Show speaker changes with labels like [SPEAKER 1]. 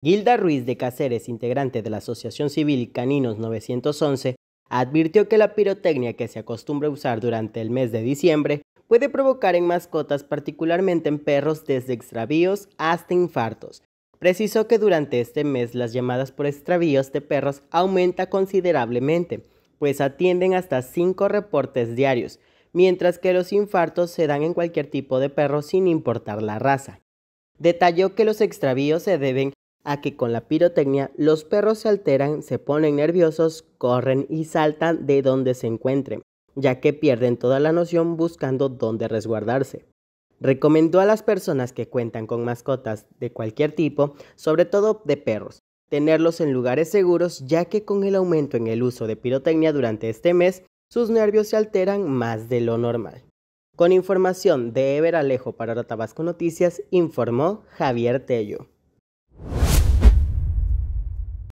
[SPEAKER 1] Gilda Ruiz de Cáceres, integrante de la Asociación Civil Caninos 911, advirtió que la pirotecnia que se acostumbra a usar durante el mes de diciembre puede provocar en mascotas, particularmente en perros, desde extravíos hasta infartos. Precisó que durante este mes las llamadas por extravíos de perros aumenta considerablemente, pues atienden hasta cinco reportes diarios, mientras que los infartos se dan en cualquier tipo de perro sin importar la raza. Detalló que los extravíos se deben a que con la pirotecnia los perros se alteran, se ponen nerviosos, corren y saltan de donde se encuentren, ya que pierden toda la noción buscando dónde resguardarse. Recomendó a las personas que cuentan con mascotas de cualquier tipo, sobre todo de perros, tenerlos en lugares seguros ya que con el aumento en el uso de pirotecnia durante este mes, sus nervios se alteran más de lo normal. Con información de Ever Alejo para Tabasco Noticias, informó Javier Tello.